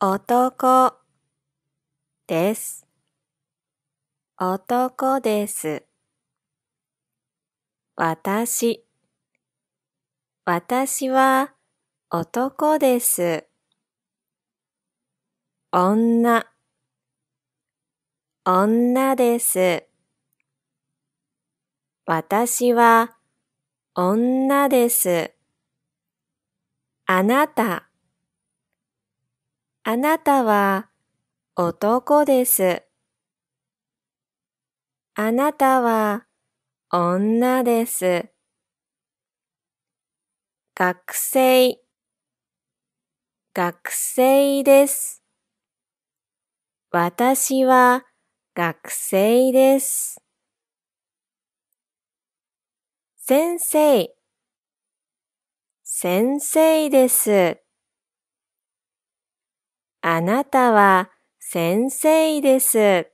男です。男です。私。私は男です。女。女です。私は女です。あなた。あなたは男です。あなたは女です。学生、学生です。私は学生です。先生、先生です。あなたは先生です。